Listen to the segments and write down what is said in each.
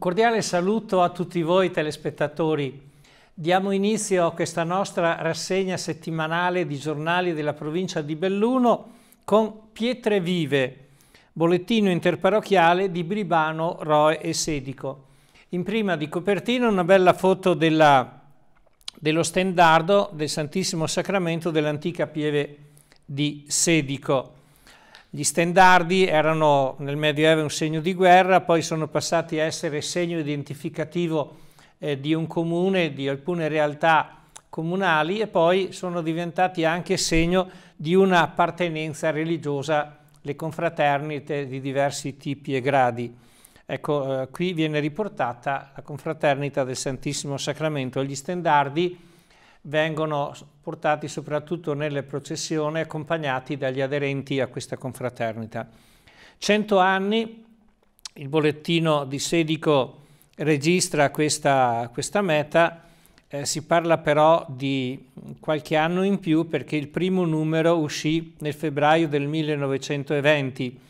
Un cordiale saluto a tutti voi telespettatori. Diamo inizio a questa nostra rassegna settimanale di giornali della provincia di Belluno con Pietre Vive, bollettino interparochiale di Bribano, Roe e Sedico. In prima di copertina una bella foto della, dello stendardo del Santissimo Sacramento dell'antica pieve di Sedico. Gli stendardi erano nel Medioevo un segno di guerra, poi sono passati a essere segno identificativo eh, di un comune, di alcune realtà comunali e poi sono diventati anche segno di un'appartenenza religiosa, le confraternite di diversi tipi e gradi. Ecco, eh, qui viene riportata la confraternita del Santissimo Sacramento Gli stendardi, vengono portati soprattutto nelle processioni accompagnati dagli aderenti a questa confraternita. Cento anni, il bollettino di Sedico registra questa, questa meta, eh, si parla però di qualche anno in più perché il primo numero uscì nel febbraio del 1920.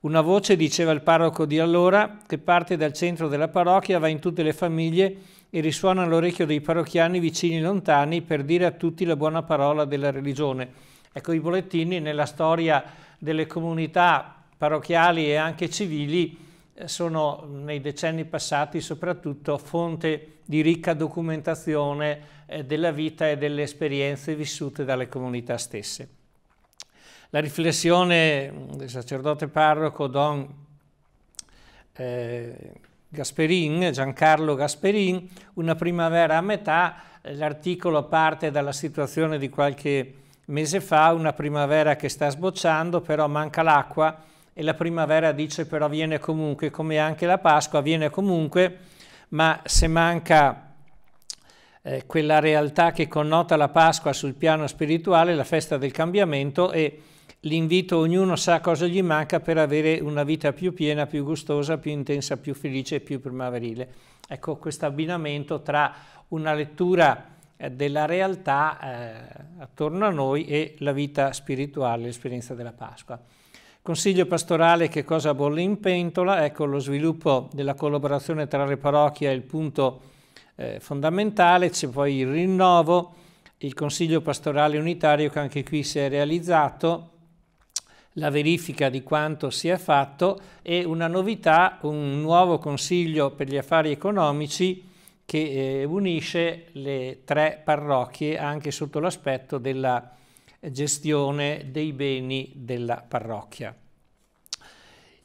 Una voce diceva il parroco di allora che parte dal centro della parrocchia, va in tutte le famiglie e risuona all'orecchio dei parrocchiani vicini e lontani per dire a tutti la buona parola della religione. Ecco, i bollettini nella storia delle comunità parrocchiali e anche civili eh, sono nei decenni passati soprattutto fonte di ricca documentazione eh, della vita e delle esperienze vissute dalle comunità stesse. La riflessione del sacerdote parroco Don eh, Gasperin, Giancarlo Gasperin, Una primavera a metà, l'articolo parte dalla situazione di qualche mese fa, una primavera che sta sbocciando, però manca l'acqua e la primavera dice però viene comunque, come anche la Pasqua viene comunque, ma se manca eh, quella realtà che connota la Pasqua sul piano spirituale, la festa del cambiamento e l'invito ognuno sa cosa gli manca per avere una vita più piena, più gustosa, più intensa, più felice e più primaverile. Ecco questo abbinamento tra una lettura eh, della realtà eh, attorno a noi e la vita spirituale, l'esperienza della Pasqua. Consiglio pastorale che cosa bolle in pentola? Ecco lo sviluppo della collaborazione tra le parrocchie è il punto eh, fondamentale, c'è poi il rinnovo, il Consiglio Pastorale Unitario che anche qui si è realizzato, la verifica di quanto si è fatto e una novità, un nuovo Consiglio per gli affari economici che eh, unisce le tre parrocchie anche sotto l'aspetto della gestione dei beni della parrocchia.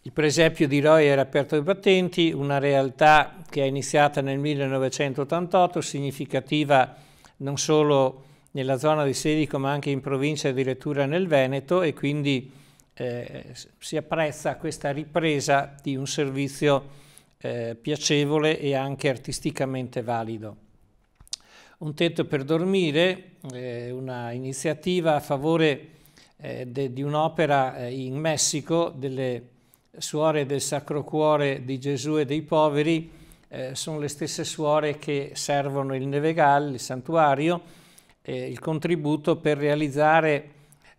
Il presepio di Roy era aperto ai battenti, una realtà che è iniziata nel 1988, significativa non solo nella zona di Sedico ma anche in provincia addirittura nel Veneto e quindi eh, si apprezza questa ripresa di un servizio eh, piacevole e anche artisticamente valido. Un tetto per dormire, eh, una iniziativa a favore eh, de, di un'opera eh, in Messico delle suore del Sacro Cuore di Gesù e dei poveri eh, sono le stesse suore che servono il Nevegal, il santuario, eh, il contributo per realizzare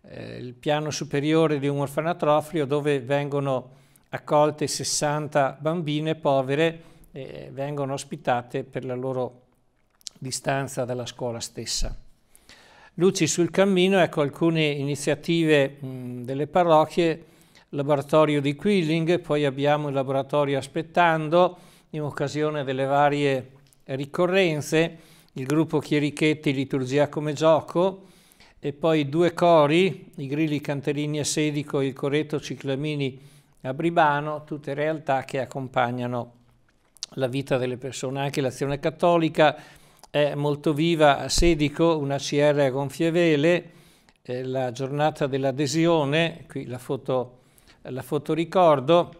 eh, il piano superiore di un orfanatrofio dove vengono accolte 60 bambine povere e vengono ospitate per la loro distanza dalla scuola stessa. Luci sul cammino, ecco alcune iniziative mh, delle parrocchie laboratorio di Quilling, poi abbiamo il laboratorio aspettando in occasione delle varie ricorrenze, il gruppo Chierichetti Liturgia come gioco e poi due cori, i Grilli Canterini a Sedico e il Coretto Ciclamini a Bribano, tutte realtà che accompagnano la vita delle persone, anche l'azione cattolica è molto viva a Sedico, una CR a gonfie vele, la giornata dell'adesione, qui la foto la fotoricordo,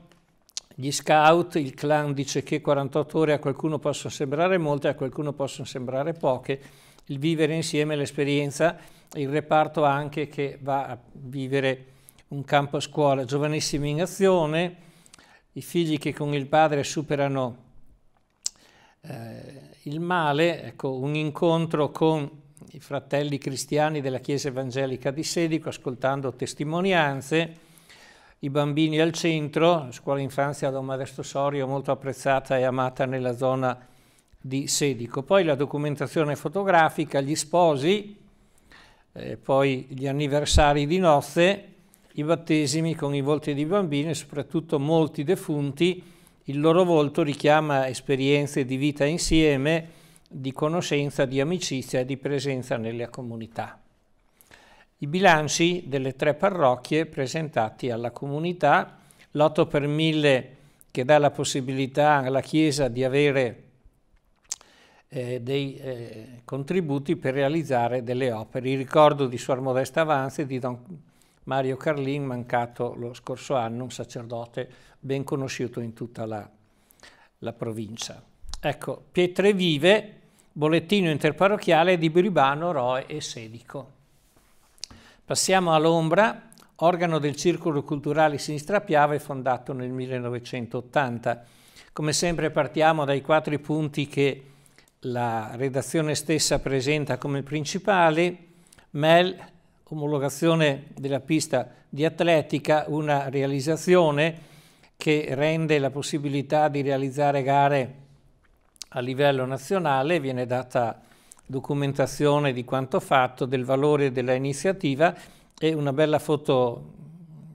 gli scout, il clan dice che 48 ore a qualcuno possono sembrare molte, a qualcuno possono sembrare poche, il vivere insieme l'esperienza, il reparto anche che va a vivere un campo a scuola, giovanissimi in azione, i figli che con il padre superano eh, il male, ecco, un incontro con i fratelli cristiani della Chiesa Evangelica di Sedico, ascoltando testimonianze, i bambini al centro, scuola infanzia da un Sorio molto apprezzata e amata nella zona di Sedico. Poi la documentazione fotografica, gli sposi, eh, poi gli anniversari di nozze, i battesimi con i volti dei bambini e soprattutto molti defunti, il loro volto richiama esperienze di vita insieme, di conoscenza, di amicizia e di presenza nelle comunità. I bilanci delle tre parrocchie presentati alla comunità, l'8 per 1000 che dà la possibilità alla Chiesa di avere eh, dei eh, contributi per realizzare delle opere. Il ricordo di Suor Modesta Avanzi e di Don Mario Carlin, mancato lo scorso anno, un sacerdote ben conosciuto in tutta la, la provincia. Ecco, Pietre Vive, bollettino interparrocchiale di Bribano, Roe e Sedico. Passiamo all'Ombra, organo del Circolo Culturale Sinistra Piave fondato nel 1980. Come sempre partiamo dai quattro punti che la redazione stessa presenta come principali, MEL, omologazione della pista di atletica, una realizzazione che rende la possibilità di realizzare gare a livello nazionale, viene data documentazione di quanto fatto, del valore dell'iniziativa e una bella foto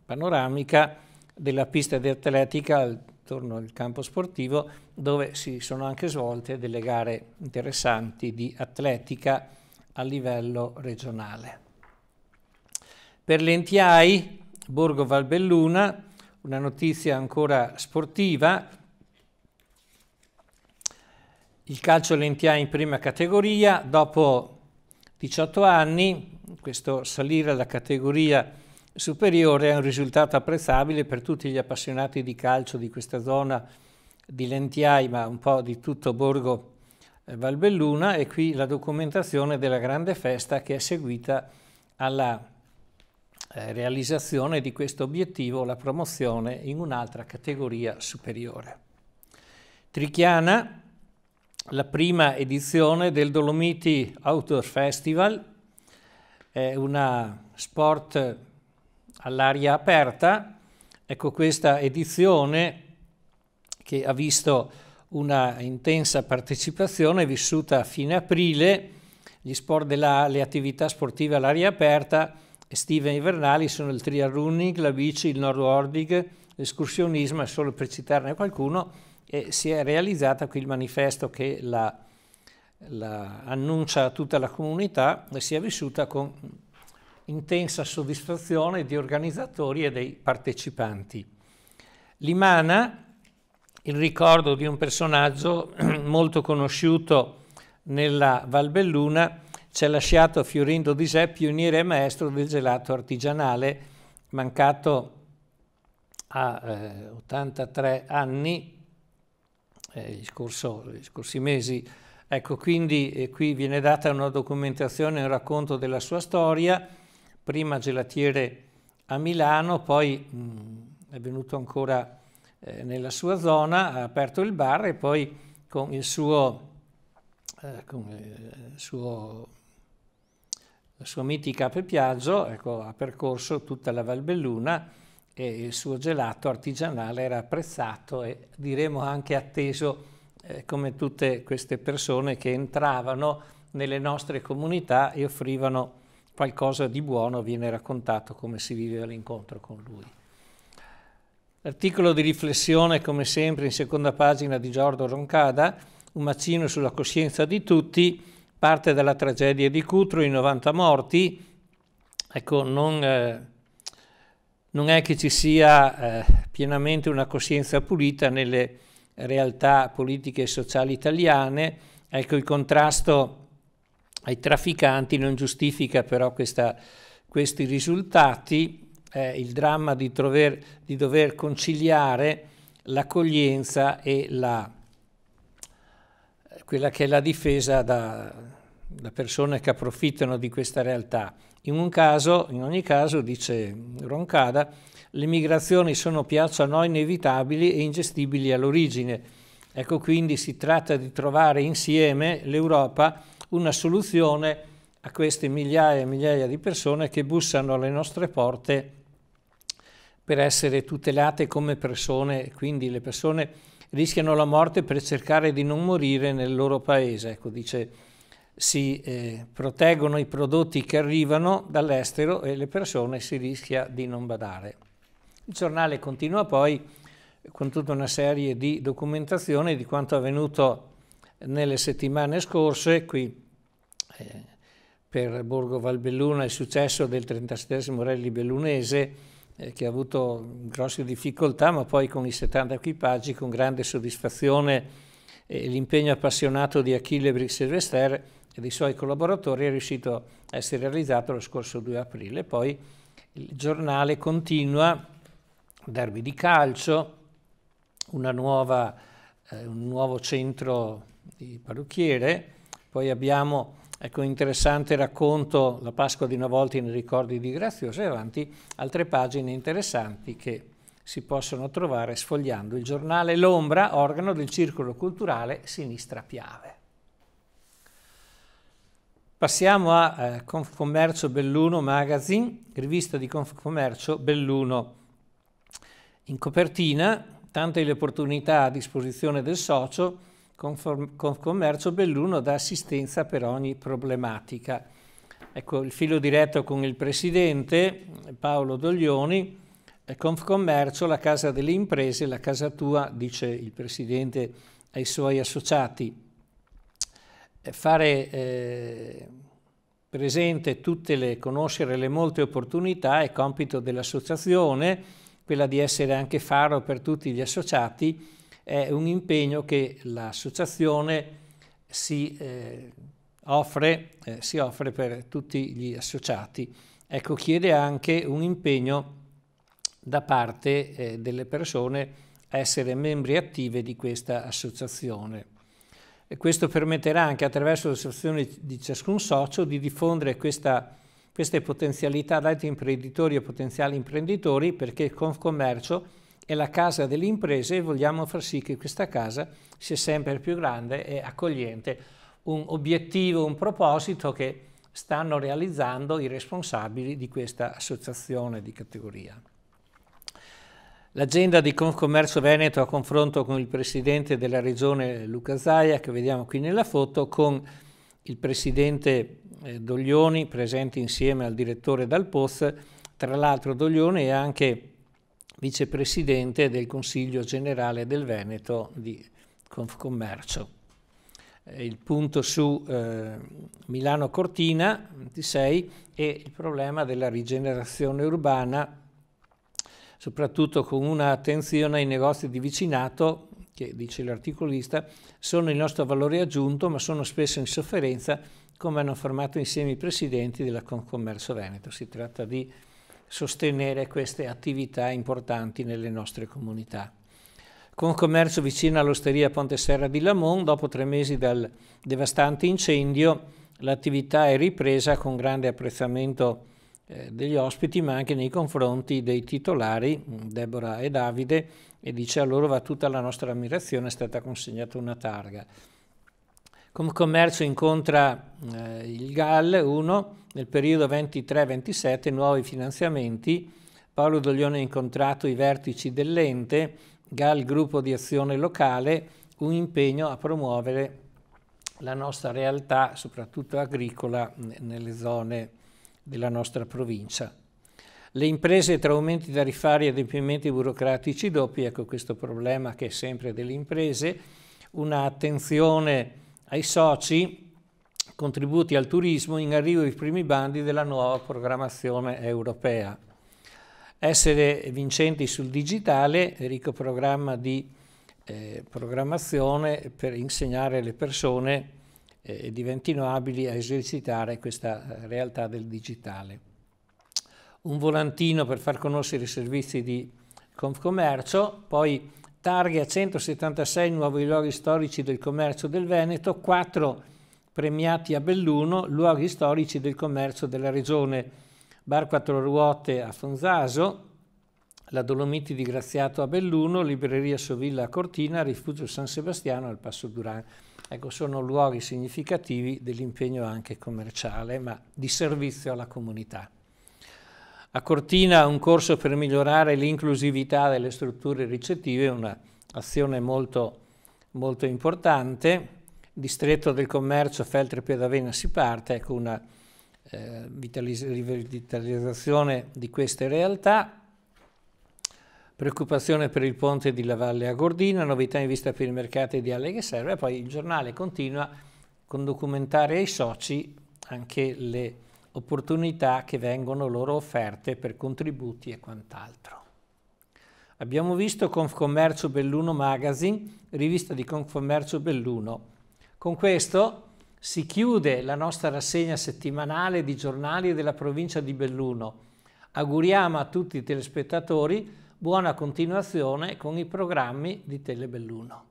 panoramica della pista di atletica attorno al campo sportivo dove si sono anche svolte delle gare interessanti di atletica a livello regionale. Per l'Entiai, Borgo Valbelluna, una notizia ancora sportiva, il calcio Lentia in prima categoria, dopo 18 anni questo salire alla categoria superiore è un risultato apprezzabile per tutti gli appassionati di calcio di questa zona di Lentiai, ma un po' di tutto Borgo eh, Valbelluna e qui la documentazione della grande festa che è seguita alla eh, realizzazione di questo obiettivo, la promozione in un'altra categoria superiore. Trichiana la prima edizione del Dolomiti Outdoor Festival, è una sport all'aria aperta. Ecco questa edizione che ha visto una intensa partecipazione vissuta a fine aprile. Gli sport della, le attività sportive all'aria aperta estive e invernali sono il trial running, la bici, il nordic, l'escursionismo, è solo per citarne qualcuno e si è realizzata qui il manifesto che la, la annuncia a tutta la comunità e si è vissuta con intensa soddisfazione di organizzatori e dei partecipanti. Limana, il ricordo di un personaggio molto conosciuto nella Valbelluna, ci ha lasciato Fiorindo Di Sé, pioniere e maestro del gelato artigianale, mancato a eh, 83 anni, eh, scorso, gli scorsi mesi. Ecco, quindi eh, qui viene data una documentazione, un racconto della sua storia, prima gelatiere a Milano, poi mh, mm, è venuto ancora eh, nella sua zona, ha aperto il bar e poi con il suo, eh, con eh, il suo la sua mitica Pepiaggio, ecco, ha percorso tutta la Valbelluna, e il suo gelato artigianale era apprezzato e diremo anche atteso eh, come tutte queste persone che entravano nelle nostre comunità e offrivano qualcosa di buono, viene raccontato come si viveva l'incontro con lui. L'articolo di riflessione, come sempre, in seconda pagina di Giorgio Roncada, un macino sulla coscienza di tutti, parte dalla tragedia di Cutro, i 90 morti, ecco, non... Eh, non è che ci sia eh, pienamente una coscienza pulita nelle realtà politiche e sociali italiane. Ecco, il contrasto ai trafficanti non giustifica però questa, questi risultati, eh, il dramma di, trover, di dover conciliare l'accoglienza e la, quella che è la difesa da, da persone che approfittano di questa realtà. In, caso, in ogni caso, dice Roncada, le migrazioni sono a noi inevitabili e ingestibili all'origine. Ecco quindi si tratta di trovare insieme l'Europa una soluzione a queste migliaia e migliaia di persone che bussano alle nostre porte per essere tutelate come persone, quindi le persone rischiano la morte per cercare di non morire nel loro paese, ecco, dice si eh, proteggono i prodotti che arrivano dall'estero e le persone si rischia di non badare. Il giornale continua poi con tutta una serie di documentazioni di quanto avvenuto nelle settimane scorse, qui eh, per Borgo Valbelluna il successo del 37 Rally Bellunese eh, che ha avuto grosse difficoltà ma poi con i 70 equipaggi con grande soddisfazione e l'impegno appassionato di Achille Brixelvester e dei suoi collaboratori è riuscito a essere realizzato lo scorso 2 aprile. Poi il giornale continua, derby di calcio, nuova, eh, un nuovo centro di parrucchiere, poi abbiamo ecco, un interessante racconto La Pasqua di una volta in ricordi di Graziosa e avanti altre pagine interessanti che si possono trovare sfogliando il giornale L'Ombra, organo del Circolo Culturale Sinistra Piave. Passiamo a eh, Confcommercio Belluno Magazine, rivista di Confcommercio Belluno. In copertina, tante le opportunità a disposizione del socio, Confcommercio Belluno dà assistenza per ogni problematica. Ecco, il filo diretto con il presidente Paolo Doglioni, Confcommercio, la casa delle imprese, la casa tua, dice il presidente ai suoi associati. Eh, fare eh, presente tutte le, conoscere le molte opportunità è compito dell'associazione, quella di essere anche faro per tutti gli associati, è un impegno che l'associazione si, eh, offre, eh, si offre per tutti gli associati. Ecco, chiede anche un impegno da parte eh, delle persone a essere membri attive di questa associazione. E questo permetterà anche attraverso l'associazione di ciascun socio di diffondere questa, queste potenzialità ad altri imprenditori e potenziali imprenditori perché Confcommercio è la casa delle imprese e vogliamo far sì che questa casa sia sempre più grande e accogliente. Un obiettivo, un proposito che stanno realizzando i responsabili di questa associazione di categoria. L'agenda di Confcommercio Veneto a confronto con il presidente della regione Luca Zaia, che vediamo qui nella foto, con il presidente eh, Doglioni, presente insieme al direttore Dal Poz. Tra l'altro Doglioni è anche vicepresidente del Consiglio Generale del Veneto di Confcommercio. Eh, il punto su eh, Milano Cortina 26 e il problema della rigenerazione urbana soprattutto con un'attenzione ai negozi di vicinato, che dice l'articolista, sono il nostro valore aggiunto, ma sono spesso in sofferenza, come hanno affermato insieme i presidenti della Concommercio Veneto. Si tratta di sostenere queste attività importanti nelle nostre comunità. Concommercio vicino all'osteria Ponte Serra di Lamont, dopo tre mesi dal devastante incendio, l'attività è ripresa con grande apprezzamento eh, degli ospiti ma anche nei confronti dei titolari mm, Deborah e Davide e dice a loro va tutta la nostra ammirazione, è stata consegnata una targa. Commercio incontra eh, il GAL 1 nel periodo 23-27, nuovi finanziamenti. Paolo Doglione ha incontrato i vertici dell'ente, GAL Gruppo di Azione Locale, un impegno a promuovere la nostra realtà, soprattutto agricola, nelle zone della nostra provincia. Le imprese tra aumenti tariffari e adempimenti burocratici doppi, ecco questo problema che è sempre delle imprese, un'attenzione ai soci, contributi al turismo, in arrivo i primi bandi della nuova programmazione europea. Essere vincenti sul digitale, ricco programma di eh, programmazione per insegnare alle persone eh, e diventino abili a esercitare questa eh, realtà del digitale. Un volantino per far conoscere i servizi di Confcommercio, poi targhe a 176 nuovi luoghi storici del commercio del Veneto, 4 premiati a Belluno, luoghi storici del commercio della regione, Bar Quattro Ruote a Fonzaso, la Dolomiti di Graziato a Belluno, Libreria Sovilla a Cortina, Rifugio San Sebastiano al Passo Durano. Ecco, sono luoghi significativi dell'impegno anche commerciale, ma di servizio alla comunità. A Cortina un corso per migliorare l'inclusività delle strutture ricettive, un'azione molto, molto, importante. Distretto del commercio Feltre Piedavena si parte, ecco una eh, rivitalizzazione di queste realtà. Preoccupazione per il ponte di Lavalle a Gordina, novità in vista per i mercati di Alleghe che serve, poi il giornale continua con documentare ai soci anche le opportunità che vengono loro offerte per contributi e quant'altro. Abbiamo visto Confcommercio Belluno Magazine, rivista di Confcommercio Belluno. Con questo si chiude la nostra rassegna settimanale di giornali della provincia di Belluno. Auguriamo a tutti i telespettatori Buona continuazione con i programmi di Telebelluno.